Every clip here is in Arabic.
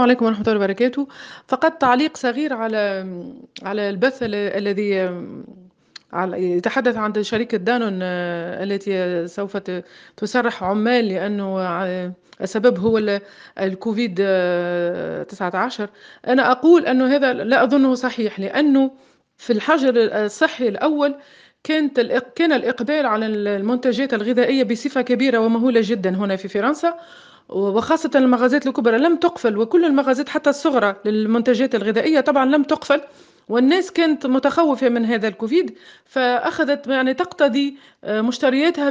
السلام عليكم ورحمة الله وبركاته فقط تعليق صغير على على البث الذي يتحدث عن شركة دانون آه، التي سوف تسرح عمال لأنه آه، السبب هو الكوفيد 19 آه، أنا أقول أنه هذا لا أظنه صحيح لأنه في الحجر الصحي الأول كانت كان الإقبال على المنتجات الغذائية بصفة كبيرة ومهولة جدا هنا في فرنسا وخاصة المغازات الكبرى لم تقفل وكل المغازات حتى الصغرى للمنتجات الغذائية طبعا لم تقفل والناس كانت متخوفة من هذا الكوفيد فأخذت يعني تقتضي آه، مشترياتها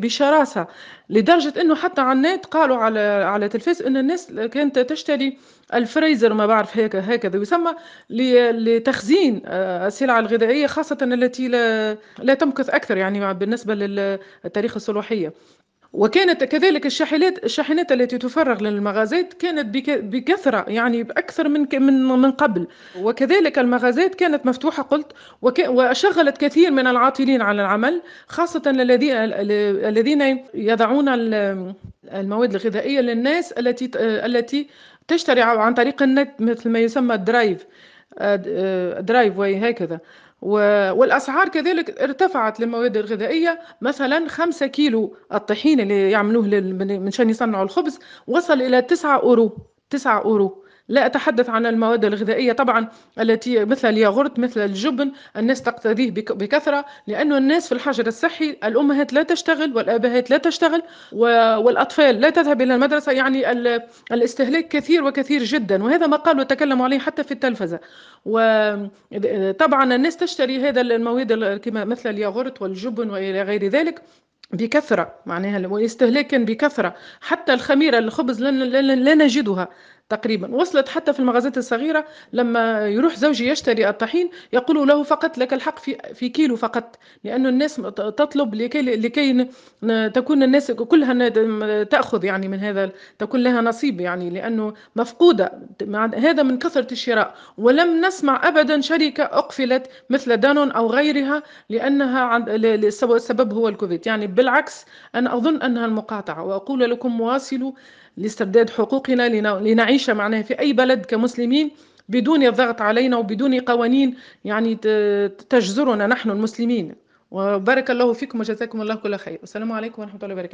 بشراسة لدرجة أنه حتى عنات قالوا على على تلفاز أن الناس كانت تشتري الفريزر ما بعرف هيك هكذا يسمى لتخزين آه، السلع الغذائية خاصة التي لا, لا تمكث أكثر يعني بالنسبة للتاريخ الصلوحية وكانت كذلك الشاحنات الشاحنات التي تفرغ للمغازات كانت بكثره يعني باكثر من من من قبل وكذلك المغازات كانت مفتوحه قلت وشغلت كثير من العاطلين عن العمل خاصه الذين الذين يضعون المواد الغذائيه للناس التي التي تشتري عن طريق النت مثل ما يسمى درايف آه، آه، درايف واي هكذا والأسعار كذلك ارتفعت للمواد الغذائية مثلا 5 كيلو الطحين اللي يعملوه من شان يصنعوا الخبز وصل إلى 9 أورو 9 أورو لا أتحدث عن المواد الغذائية طبعا التي مثل الياغورت مثل الجبن الناس تقتديه بكثرة لأن الناس في الحجر الصحي الأمهات لا تشتغل والآبهات لا تشتغل والأطفال لا تذهب إلى المدرسة يعني الاستهلاك كثير وكثير جدا وهذا ما قالوا تكلموا عليه حتى في التلفزة وطبعا الناس تشتري هذا المواد كما مثل الياغورت والجبن وإلى غير ذلك بكثرة معناها الاستهلاك بكثرة حتى الخميرة الخبز لا نجدها تقريبا وصلت حتى في المغازات الصغيرة لما يروح زوجي يشتري الطحين يقول له فقط لك الحق في, في كيلو فقط لأنه الناس تطلب لكي, لكي تكون الناس كلها تأخذ يعني من هذا تكون لها نصيب يعني لأنه مفقودة هذا من كثرة الشراء ولم نسمع أبدا شركة أقفلت مثل دانون أو غيرها لأنها السبب هو الكوفيد يعني بالعكس أنا أظن أنها المقاطعة وأقول لكم واصلوا لاسترداد حقوقنا لنعيش المعيشه معناها في أي بلد كمسلمين بدون الضغط علينا وبدون قوانين يعني تجزرنا نحن المسلمين وبارك الله فيكم وجزاكم الله كل خير والسلام عليكم ورحمة الله وبركاته